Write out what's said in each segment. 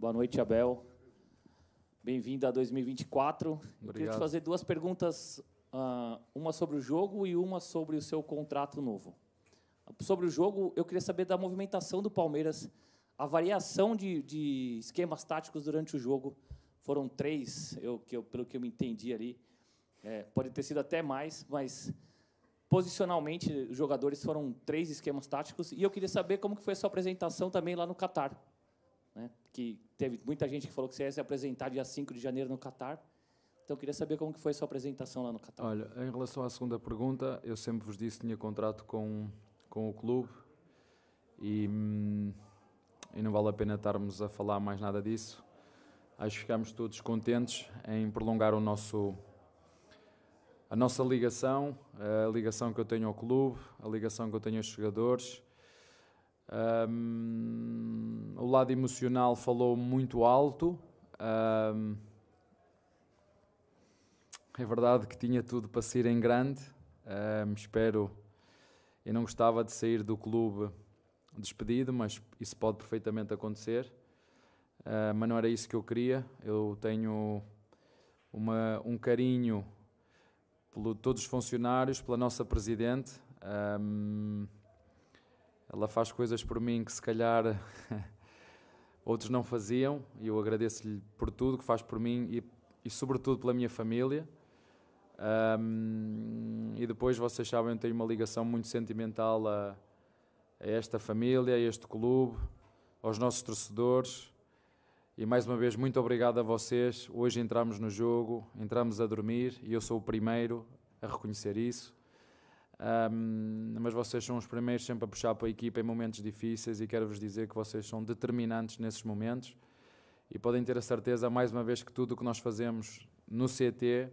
Boa noite, Abel. Bem-vindo a 2024. Obrigado. Eu queria te fazer duas perguntas, ah, uma sobre o jogo e uma sobre o seu contrato novo. Sobre o jogo, eu queria saber da movimentação do Palmeiras, a variação de, de esquemas táticos durante o jogo. Foram três, eu, que eu, pelo que eu me entendi ali. É, pode ter sido até mais, mas posicionalmente os jogadores foram três esquemas táticos. E eu queria saber como que foi a sua apresentação também lá no Catar que teve muita gente que falou que você ia se apresentar dia 5 de janeiro no Catar. Então, queria saber como que foi a sua apresentação lá no Catar. Olha, em relação à segunda pergunta, eu sempre vos disse que tinha contrato com, com o clube e, hum, e não vale a pena estarmos a falar mais nada disso. Acho que ficamos todos contentes em prolongar o nosso, a nossa ligação, a ligação que eu tenho ao clube, a ligação que eu tenho aos jogadores, um, o lado emocional falou muito alto. Um, é verdade que tinha tudo para sair em grande. Um, espero. Eu não gostava de sair do clube despedido, mas isso pode perfeitamente acontecer. Uh, mas não era isso que eu queria. Eu tenho uma, um carinho por todos os funcionários, pela nossa presidente. Um, ela faz coisas por mim que se calhar outros não faziam e eu agradeço-lhe por tudo que faz por mim e, e sobretudo pela minha família. Um, e depois vocês sabem, eu tenho uma ligação muito sentimental a, a esta família, a este clube, aos nossos torcedores. E mais uma vez, muito obrigado a vocês. Hoje entramos no jogo, entramos a dormir e eu sou o primeiro a reconhecer isso. Um, mas vocês são os primeiros sempre a puxar para a equipa em momentos difíceis e quero-vos dizer que vocês são determinantes nesses momentos e podem ter a certeza, mais uma vez, que tudo o que nós fazemos no CT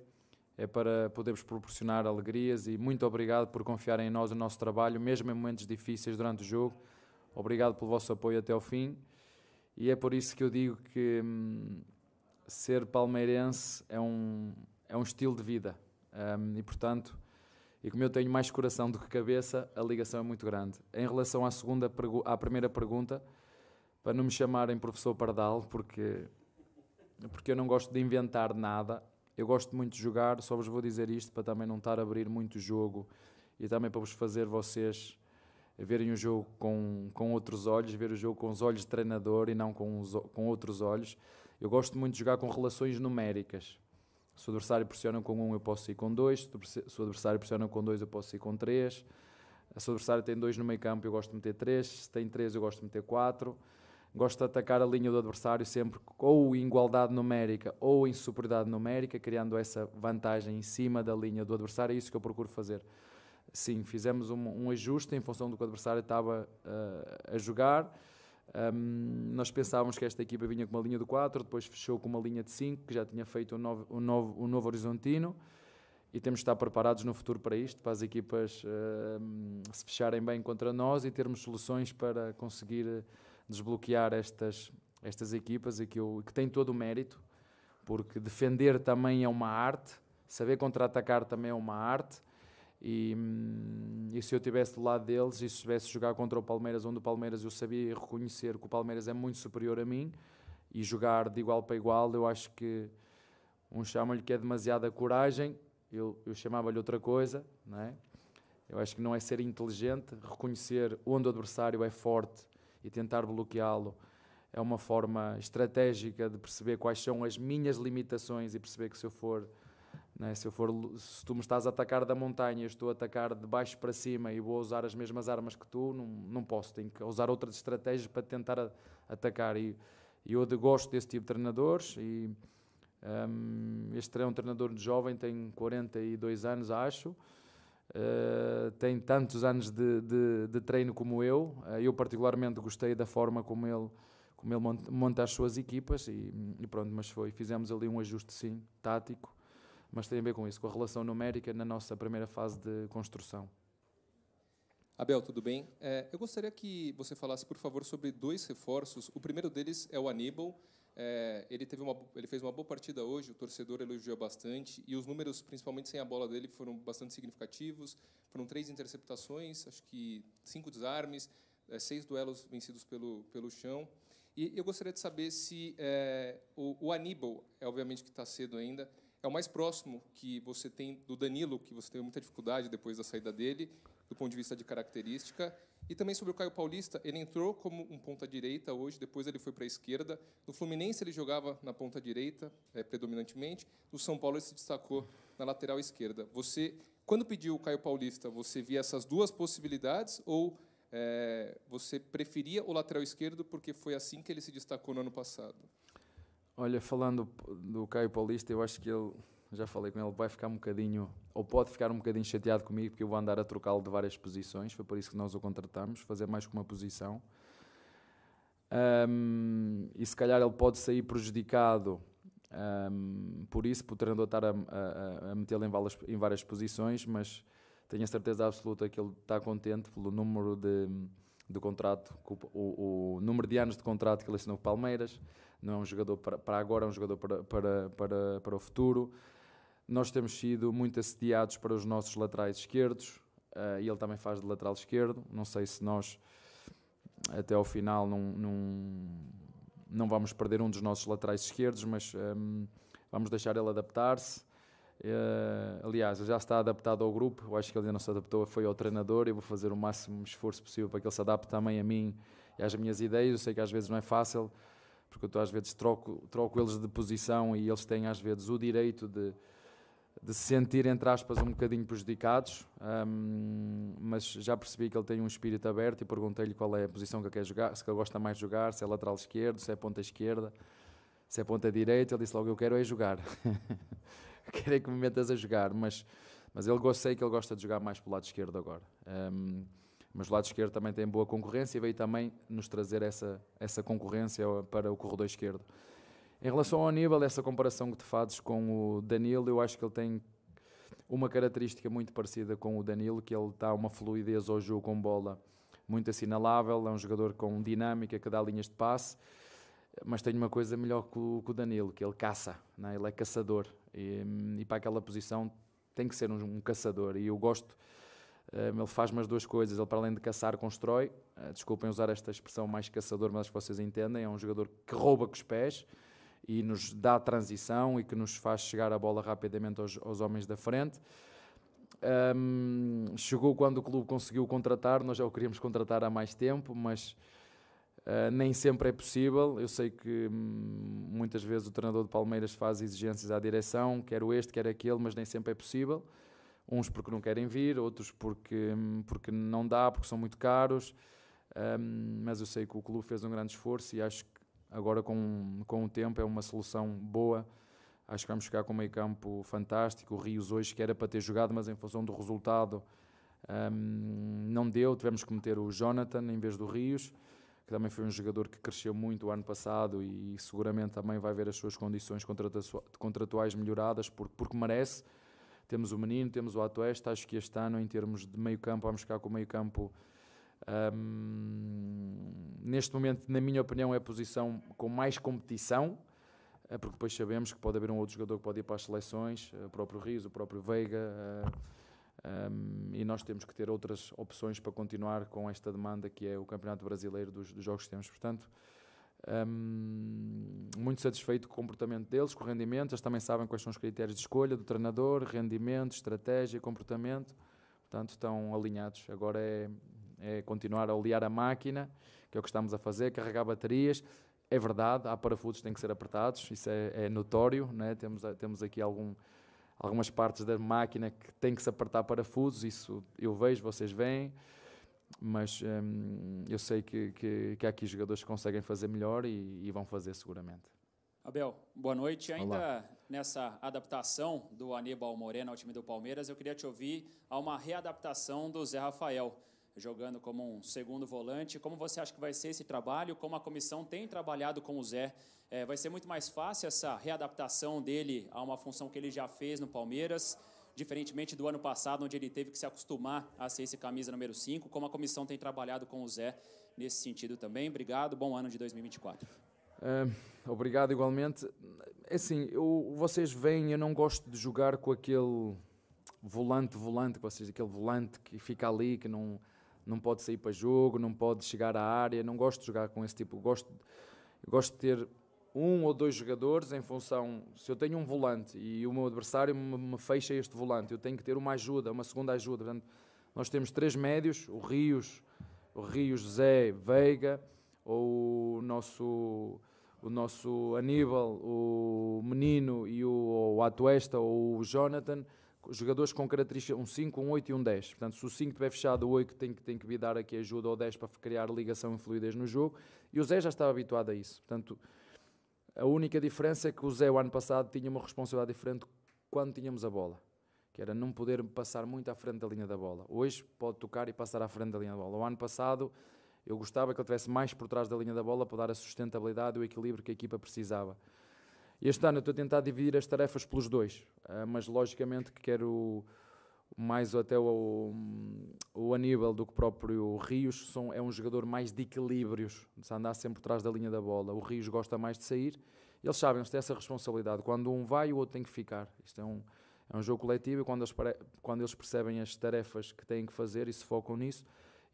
é para podermos proporcionar alegrias e muito obrigado por confiarem em nós o nosso trabalho, mesmo em momentos difíceis durante o jogo. Obrigado pelo vosso apoio até ao fim e é por isso que eu digo que hum, ser palmeirense é um, é um estilo de vida um, e, portanto, e como eu tenho mais coração do que cabeça, a ligação é muito grande. Em relação à, segunda à primeira pergunta, para não me chamarem professor Pardal, porque, porque eu não gosto de inventar nada. Eu gosto muito de jogar, só vos vou dizer isto para também não estar a abrir muito jogo e também para vos fazer vocês verem o jogo com, com outros olhos, ver o jogo com os olhos de treinador e não com, os, com outros olhos. Eu gosto muito de jogar com relações numéricas. Se o adversário pressiona com 1, um, eu posso ir com 2. Se o adversário pressiona com 2, eu posso ir com 3. Se o adversário tem 2 no meio campo, eu gosto de meter 3. Se tem 3, eu gosto de meter 4. Gosto de atacar a linha do adversário sempre ou em igualdade numérica ou em superioridade numérica, criando essa vantagem em cima da linha do adversário. É isso que eu procuro fazer. Sim, fizemos um, um ajuste em função do que o adversário estava uh, a jogar um, nós pensávamos que esta equipa vinha com uma linha de 4, depois fechou com uma linha de 5, que já tinha feito o novo, um novo, um novo Horizontino. E temos de estar preparados no futuro para isto, para as equipas um, se fecharem bem contra nós e termos soluções para conseguir eh, desbloquear estas, estas equipas e que, eu, que tem todo o mérito, porque defender também é uma arte, saber contra-atacar também é uma arte e, hum, e, se eu estivesse do lado deles e se estivesse jogar contra o Palmeiras, onde o Palmeiras eu sabia reconhecer que o Palmeiras é muito superior a mim e jogar de igual para igual, eu acho que um chama-lhe que é demasiada coragem, eu, eu chamava-lhe outra coisa, não é? Eu acho que não é ser inteligente, reconhecer onde o adversário é forte e tentar bloqueá-lo é uma forma estratégica de perceber quais são as minhas limitações e perceber que se eu for né? Se, eu for, se tu me estás a atacar da montanha, estou a atacar de baixo para cima e vou usar as mesmas armas que tu, não, não posso. Tenho que usar outras estratégias para tentar a, atacar. E, e eu de, gosto desse tipo de treinadores. E, um, este é um treinador jovem, tem 42 anos, acho. Uh, tem tantos anos de, de, de treino como eu. Uh, eu, particularmente, gostei da forma como ele como ele monta, monta as suas equipas e, e, pronto, mas foi, fizemos ali um ajuste sim, tático mas tem a ver com isso, com a relação numérica na nossa primeira fase de construção. Abel, tudo bem? É, eu gostaria que você falasse, por favor, sobre dois reforços. O primeiro deles é o Aníbal. É, ele, teve uma, ele fez uma boa partida hoje, o torcedor elogiou bastante, e os números, principalmente sem a bola dele, foram bastante significativos. Foram três interceptações, acho que cinco desarmes, é, seis duelos vencidos pelo, pelo chão. E eu gostaria de saber se é, o, o Aníbal, é obviamente que está cedo ainda, é o mais próximo que você tem do Danilo, que você teve muita dificuldade depois da saída dele, do ponto de vista de característica. E também sobre o Caio Paulista, ele entrou como um ponta-direita hoje, depois ele foi para a esquerda. No Fluminense ele jogava na ponta-direita, é, predominantemente. No São Paulo ele se destacou na lateral esquerda. Você, quando pediu o Caio Paulista, você via essas duas possibilidades ou é, você preferia o lateral esquerdo porque foi assim que ele se destacou no ano passado? Olha, falando do Caio Paulista, eu acho que ele, já falei com ele, vai ficar um bocadinho, ou pode ficar um bocadinho chateado comigo, porque eu vou andar a trocá-lo de várias posições, foi por isso que nós o contratamos, fazer mais que uma posição. Um, e se calhar ele pode sair prejudicado um, por isso, por o treinador estar a, a, a metê-lo em, várias, em várias posições, mas tenho a certeza absoluta que ele está contente pelo número de, de contrato, o, o, número de anos de contrato que ele assinou com o Palmeiras, não é um jogador para, para agora, é um jogador para, para, para, para o futuro. Nós temos sido muito assediados para os nossos laterais esquerdos, uh, e ele também faz de lateral esquerdo. Não sei se nós, até ao final, não, não, não vamos perder um dos nossos laterais esquerdos, mas um, ehm, vamos deixar ele adaptar-se. Uh, aliás, já está adaptado ao grupo, eu acho que ele ainda não se adaptou, foi ao treinador. Eu vou fazer o máximo esforço possível para que ele se adapte também a mim e às minhas ideias. Eu sei que às vezes não é fácil, porque eu às vezes troco, troco eles de posição e eles têm às vezes o direito de, se sentir, entre aspas, um bocadinho prejudicados, um, mas já percebi que ele tem um espírito aberto e perguntei-lhe qual é a posição que ele quer jogar, se ele gosta mais de jogar, se é lateral esquerdo, se é ponta esquerda, se é ponta direita, ele disse logo, eu quero é jogar, quero é que me metas a jogar, mas, mas ele, sei que ele gosta de jogar mais pelo lado esquerdo agora. Um, mas o lado esquerdo também tem boa concorrência e veio também nos trazer essa, essa concorrência para o corredor esquerdo. Em relação ao Aníbal, essa comparação que te fazes com o Danilo, eu acho que ele tem uma característica muito parecida com o Danilo, que ele dá uma fluidez ao jogo com bola muito assinalável, é um jogador com dinâmica, que dá linhas de passe, mas tem uma coisa melhor que o, que o Danilo, que ele caça, né? ele é caçador, e, e, para aquela posição tem que ser um, um caçador, e eu gosto ele faz mais duas coisas. Ele, para além de caçar, constrói. Ah, desculpem usar esta expressão mais caçador, mas que vocês entendem. É um jogador que rouba com os pés e nos dá transição e que nos faz chegar a bola rapidamente aos, aos homens da frente. Um, chegou quando o clube conseguiu contratar, nós já o queríamos contratar há mais tempo, mas uh, nem sempre é possível. Eu sei que hum, muitas vezes o treinador de Palmeiras faz exigências à direção, quero este, quero aquele, mas nem sempre é possível uns porque não querem vir, outros porque, porque não dá, porque são muito caros. Um, mas eu sei que o clube fez um grande esforço e acho que agora com, com o tempo é uma solução boa. Acho que vamos ficar com um meio campo fantástico. O Rios hoje que era para ter jogado, mas em função do resultado um, não deu. Tivemos que meter o Jonathan em vez do Rios, que também foi um jogador que cresceu muito o ano passado e, seguramente também vai ver as suas condições contratuais melhoradas porque, porque merece temos o Menino, temos o Atoeste, acho que este ano, em termos de meio campo, vamos ficar com o meio campo. Um, neste momento, na minha opinião, é a posição com mais competição, eh, porque depois sabemos que pode haver um outro jogador que pode ir para as seleções, eh, o próprio Rios, o próprio Veiga, eh, e nós temos que ter outras opções para continuar com esta demanda que é o Campeonato Brasileiro dos, dos jogos que temos. Portanto, um, muito satisfeito com o comportamento deles, com o rendimento. Eles também sabem quais são os critérios de escolha do treinador, rendimento, estratégia, comportamento. Portanto, estão alinhados. Agora é, é continuar a olhar a máquina, que é o que estamos a fazer, carregar baterias. É verdade, há parafusos que têm que ser apertados, isso é, é notório. Né? Temos, temos aqui algum, algumas partes da máquina que têm que se apertar parafusos, isso eu vejo, vocês veem mas hum, eu sei que, que, que, há aqui jogadores que conseguem fazer melhor e, e vão fazer seguramente. Abel, boa noite. Ainda Olá. nessa adaptação do Aníbal Moreno ao time do Palmeiras, eu queria te ouvir a uma readaptação do Zé Rafael, jogando como um segundo volante. Como você acha que vai ser esse trabalho? Como a comissão tem trabalhado com o Zé? É, vai ser muito mais fácil essa readaptação dele a uma função que ele já fez no Palmeiras? diferentemente do ano passado, onde ele teve que se acostumar a ser esse camisa número 5, como a comissão tem trabalhado com o Zé nesse sentido também. Obrigado, bom ano de 2024. obrigado igualmente. É assim, eu, vocês veem, eu não gosto de jogar com aquele volante, volante, vocês, aquele volante que fica ali, que não, não pode sair para jogo, não pode chegar à área. Não gosto de jogar com esse tipo. gosto, gosto de ter um ou dois jogadores em função. Se eu tenho um volante e o meu adversário me, fecha este volante, eu tenho que ter uma ajuda, uma segunda ajuda. Portanto, nós temos três médios: o Rios, o Rios Zé Veiga, ou o nosso, o nosso Aníbal, o Menino e o, o Atuesta, ou o Jonathan. Jogadores com características, um 5, um 8 e um 10. Portanto, se o 5 estiver fechado, o 8 tem que, tem que vir dar aqui ajuda ao 10 para criar ligação e fluidez no jogo. E o Zé já estava habituado a isso. Portanto, a única diferença é que o Zé, o ano passado, tinha uma responsabilidade diferente quando tínhamos a bola, que era não poder passar muito à frente da linha da bola. Hoje pode tocar e passar à frente da linha da bola. O ano passado eu gostava que ele estivesse mais por trás da linha da bola para dar a sustentabilidade e o equilíbrio que a equipa precisava. Este ano eu estou a tentar dividir as tarefas pelos dois, eh, mas logicamente que quero mais até o, o Aníbal do que o próprio Rios, são, é um jogador mais de equilíbrios, de andar sempre por trás da linha da bola. O Rios gosta mais de sair, eles sabem que têm essa responsabilidade. Quando um vai, o outro tem que ficar. Isto é um, é um jogo coletivo e quando eles, quando eles percebem as tarefas que têm que fazer e se focam nisso,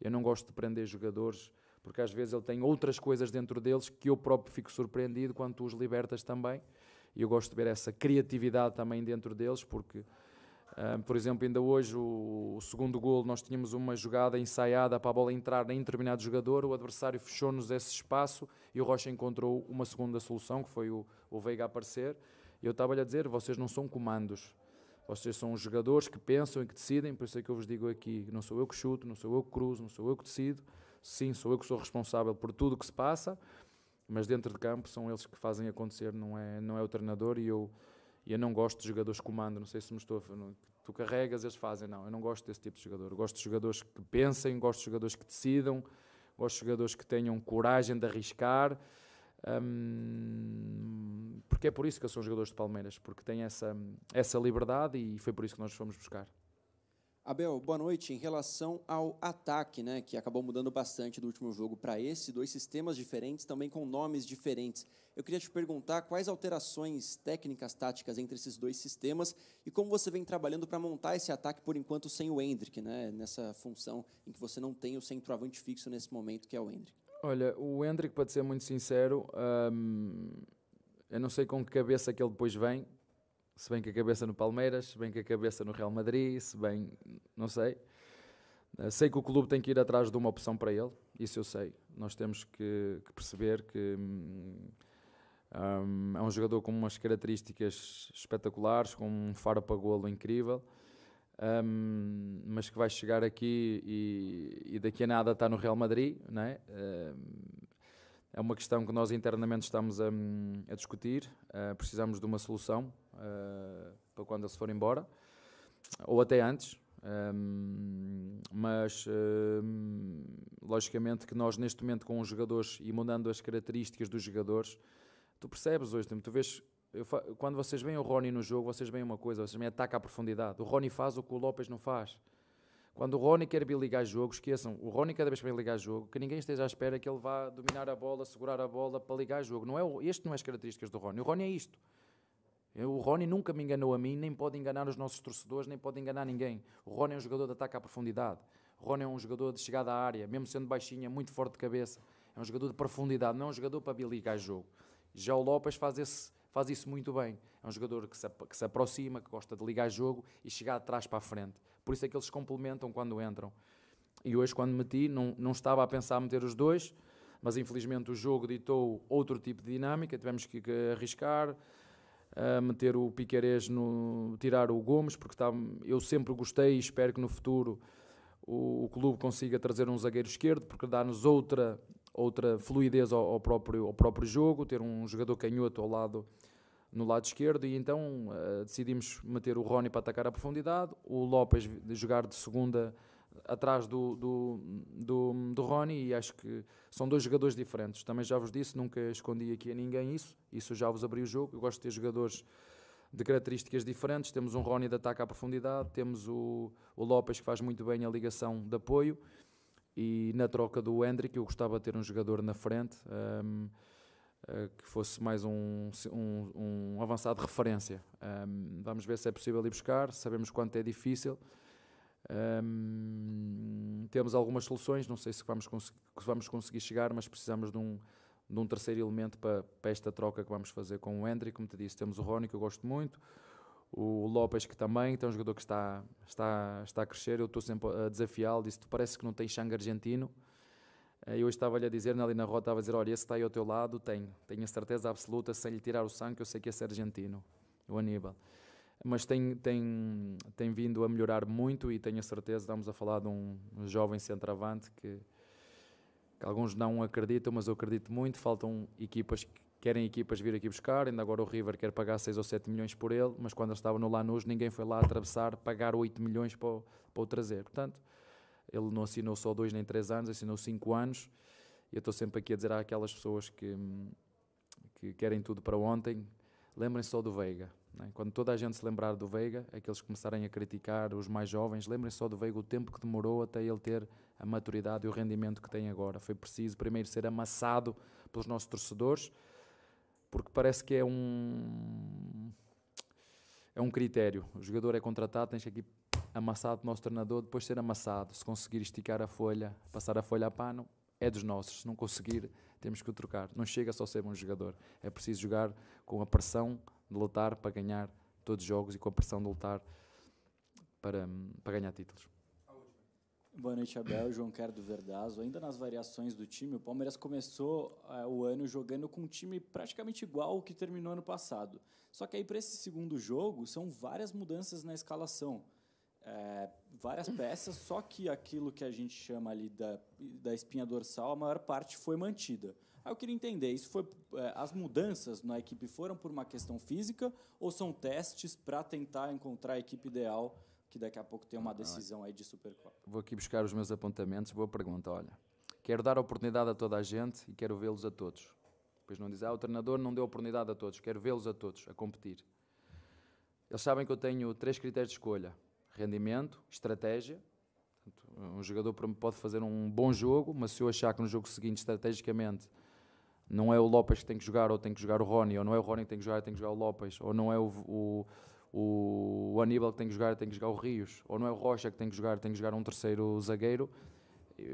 eu não gosto de prender jogadores, porque às vezes ele tem outras coisas dentro deles que eu próprio fico surpreendido quando tu os libertas também. E eu gosto de ver essa criatividade também dentro deles, porque por exemplo, ainda hoje o, segundo gol nós tínhamos uma jogada ensaiada para a bola entrar em determinado jogador, o adversário fechou-nos esse espaço e o Rocha encontrou uma segunda solução, que foi o, o Veiga aparecer. E eu estava-lhe a dizer, vocês não são comandos, vocês são os jogadores que pensam e que decidem, por isso é que eu vos digo aqui, não sou eu que chuto, não sou eu que cruzo, não sou eu que decido, sim, sou eu que sou responsável por tudo o que se passa, mas dentro de campo são eles que fazem acontecer, não é, não é o treinador e eu e eu não gosto de jogadores comando, não sei se me estou tu carregas, eles fazem. Não, eu não gosto desse tipo de jogador. Eu gosto de jogadores que pensem, gosto de jogadores que decidam, gosto de jogadores que tenham coragem de arriscar. Um, porque é por isso que eu sou um jogador de Palmeiras, porque tem essa, essa liberdade e foi por isso que nós fomos buscar. Abel, boa noite. Em relação ao ataque, né, que acabou mudando bastante do último jogo para esse, dois sistemas diferentes, também com nomes diferentes. Eu queria te perguntar quais alterações técnicas, táticas entre esses dois sistemas e como você vem trabalhando para montar esse ataque por enquanto sem o Hendrick, né, nessa função em que você não tem o centroavante fixo nesse momento, que é o Hendrick. Olha, o Hendrick, para ser muito sincero, hum, eu não sei com que cabeça que ele depois vem, se bem que a cabeça no Palmeiras, se bem que a cabeça no Real Madrid, se bem, não sei. Eh, sei que o clube tem que ir atrás de uma opção para ele, isso eu sei. Nós temos que, que perceber que um, hum, é um jogador com umas características espetaculares, com um faro para golo incrível, um, mas que vai chegar aqui e, e, daqui a nada está no Real Madrid, não é? Um, é uma questão que nós internamente estamos a, a discutir. Uh, precisamos de uma solução uh, para quando ele se for embora, ou até antes. Um, ehm, mas um, ehm, logicamente que nós neste momento com os jogadores e mudando as características dos jogadores, tu percebes hoje, tu vês quando vocês veem o Rony no jogo, vocês veem uma coisa, vocês veem ataque à profundidade. O Rony faz o que o López não faz. Quando o Rony quer vir ligar jogo, esqueçam, o Rony cada vez que vem ligar jogo, que ninguém esteja à espera que ele vá dominar a bola, segurar a bola para ligar jogo. Não é, este não é as características do Rony. O Rony é isto. o Rony nunca me enganou a mim, nem pode enganar os nossos torcedores, nem pode enganar ninguém. O Rony é um jogador de ataque à profundidade. O Rony é um jogador de chegada à área, mesmo sendo baixinho, é muito forte de cabeça. É um jogador de profundidade, não é um jogador para vir ligar jogo. Já o Lopes faz esse faz isso muito bem. É um jogador que se, que se aproxima, que gosta de ligar jogo e chegar de trás para a frente. Por isso é que eles complementam quando entram. E hoje, quando meti, não, não estava a pensar meter os dois, mas infelizmente o jogo ditou outro tipo de dinâmica, tivemos que, que arriscar. Uh, meter o Piquerez no. tirar o Gomes, porque tá, eu sempre gostei e espero que no futuro o, o clube consiga trazer um zagueiro esquerdo, porque dá-nos outra outra fluidez ao, ao, próprio, ao próprio jogo, ter um jogador canhoto ao lado no lado esquerdo e então uh, decidimos meter o Rony para atacar a profundidade, o Lopes de jogar de segunda atrás do, do, do, do Rony e acho que são dois jogadores diferentes. Também já vos disse, nunca escondi aqui a ninguém isso, isso já vos abriu o jogo. Eu gosto de ter jogadores de características diferentes. Temos um Rony de ataque à profundidade, temos o, o Lopes que faz muito bem a ligação de apoio e na troca do Hendrick, eu gostava de ter um jogador na frente um, uh, que fosse mais um, um, um avançado de referência. vamos ver se é possível ir buscar, sabemos quanto é difícil. temos algumas soluções, não sei se vamos, se vamos conseguir chegar, mas precisamos de um, de um terceiro elemento para, para esta troca que vamos fazer com o Hendrick. Como te disse, temos o Rony, que eu gosto muito o Lopes, que também, que é um jogador que está, está, está a crescer, eu estou sempre a desafiá-lo. Disse: Tu parece que não tens sangue argentino. Eh, eu estava-lhe a dizer, né, ali na rota, estava a dizer: Olha, esse está aí ao teu lado, tenho. Tenho a certeza absoluta, sem lhe tirar o sangue, que eu sei que esse é argentino, o Aníbal. Mas tem, tem, tem vindo a melhorar muito e tenho a certeza, estamos a falar de um jovem centroavante que, que alguns não acreditam, mas eu acredito muito. Faltam equipas que querem equipas vir aqui buscar, ainda agora o River quer pagar 6 ou 7 milhões por ele, mas quando estava no Lanús ninguém foi lá atravessar, pagar 8 milhões para o, para o trazer. Portanto, ele não assinou só 2 nem 3 anos, assinou 5 anos, e eu estou sempre aqui a dizer àquelas pessoas que, que querem tudo para ontem, lembrem-se só do Veiga. Né? Quando toda a gente se lembrar do Veiga, aqueles que começarem a criticar os mais jovens, lembrem-se só do Veiga o tempo que demorou até ele ter a maturidade e o rendimento que tem agora. Foi preciso primeiro ser amassado pelos nossos torcedores, porque parece que é um é um critério. O jogador é contratado, tens aqui amassado o nosso treinador, depois ser amassado, se conseguir esticar a folha, passar a folha a pano, é dos nossos. Se não conseguir, temos que o trocar. Não chega só ser um jogador. É preciso jogar com a pressão de lutar para ganhar todos os jogos e com a pressão de lutar para, para ganhar títulos. Boa noite, Abel. João Quero do Verdazo. Ainda nas variações do time, o Palmeiras começou é, o ano jogando com um time praticamente igual ao que terminou ano passado. Só que aí, para esse segundo jogo, são várias mudanças na escalação. É, várias peças, só que aquilo que a gente chama ali da, da espinha dorsal, a maior parte foi mantida. Aí eu queria entender, isso foi é, as mudanças na equipe foram por uma questão física ou são testes para tentar encontrar a equipe ideal que daqui a pouco tem uma decisão aí de Supercopa. Vou aqui buscar os meus apontamentos. Boa pergunta, olha. Quero dar oportunidade a toda a gente e quero vê-los a todos. Depois não diz, ah, o treinador não deu oportunidade a todos, quero vê-los a todos, a competir. Eles sabem que eu tenho três critérios de escolha: rendimento, estratégia. Um jogador pode fazer um bom jogo, mas se eu achar que no jogo seguinte, estrategicamente, não é o López que tem que jogar, ou tem que jogar o Rony, ou não é o Rony que tem que jogar, tem que jogar o López, ou não é o, o o, Aníbal que tem que jogar, tem que jogar o Rios, ou não é o Rocha que tem que jogar, tem que jogar um terceiro zagueiro,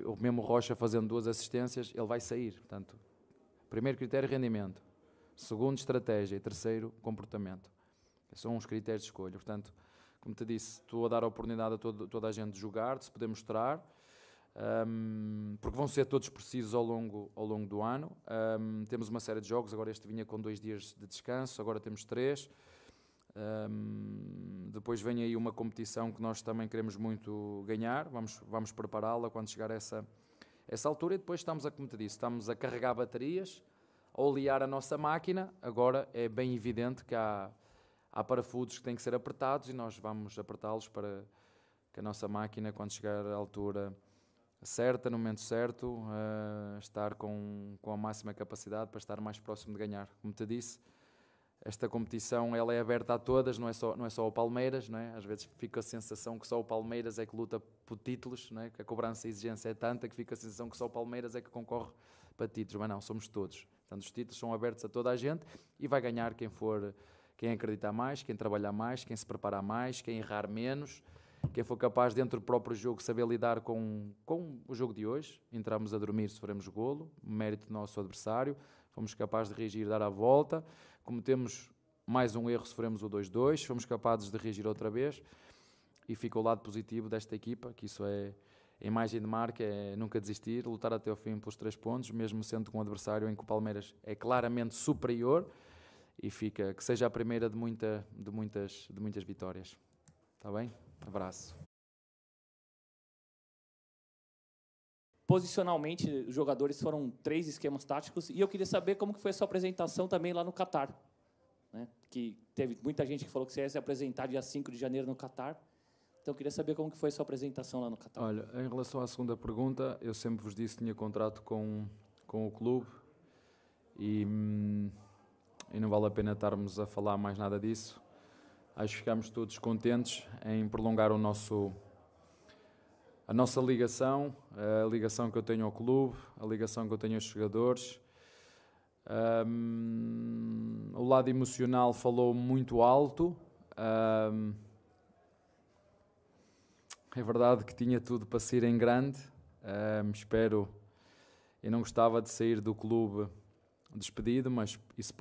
o mesmo Rocha fazendo duas assistências, ele vai sair. Portanto, primeiro critério, rendimento. Segundo, estratégia. E terceiro, comportamento. São uns critérios de escolha. Portanto, como te disse, estou a dar a oportunidade a todo, toda a gente de jogar, de se poder mostrar, um, porque vão ser todos precisos ao longo, ao longo do ano. Um, temos uma série de jogos, agora este vinha com dois dias de descanso, agora temos três. Um, depois vem aí uma competição que nós também queremos muito ganhar, vamos, vamos prepará-la quando chegar a essa, essa altura e depois estamos a, como te disse, estamos a carregar baterias, a olear a nossa máquina, agora é bem evidente que há, há parafusos que têm que ser apertados e nós vamos apertá-los para que a nossa máquina, quando chegar à altura certa, no momento certo, uh, estar com, com a máxima capacidade para estar mais próximo de ganhar. Como te disse, esta competição ela é aberta a todas, não é só, não é só o Palmeiras, não é? às vezes fica a sensação que só o Palmeiras é que luta por títulos, não é? que a cobrança e a exigência é tanta que fica a sensação que só o Palmeiras é que concorre para títulos, mas não, somos todos. Portanto, os títulos são abertos a toda a gente e vai ganhar quem for, quem acreditar mais, quem trabalhar mais, quem se preparar mais, quem errar menos, quem for capaz dentro do próprio jogo saber lidar com, com o jogo de hoje. Entramos a dormir, sofremos golo, mérito do nosso adversário, fomos capazes de reagir, dar a volta, cometemos mais um erro, sofremos o 2-2, fomos capazes de reagir outra vez e fica o lado positivo desta equipa, que isso é a é imagem de marca, é nunca desistir, lutar até o fim pelos três pontos, mesmo sendo com um adversário em que o Palmeiras é claramente superior e fica que seja a primeira de, muita, de, muitas, de muitas vitórias. Está bem? Abraço. Posicionalmente, os jogadores foram três esquemas táticos e eu queria saber como que foi a sua apresentação também lá no Catar, né? que teve muita gente que falou que você ia se apresentar dia 5 de janeiro no Catar. Então, eu queria saber como que foi a sua apresentação lá no Catar. Olha, em relação à segunda pergunta, eu sempre vos disse que tinha contrato com, com o clube e, hum, e não vale a pena estarmos a falar mais nada disso. Acho que ficámos todos contentes em prolongar o nosso a nossa ligação, a ligação que eu tenho ao clube, a ligação que eu tenho aos jogadores. Um, o lado emocional falou muito alto. Um, é verdade que tinha tudo para sair em grande. Um, espero. Eu não gostava de sair do clube despedido, mas isso pode.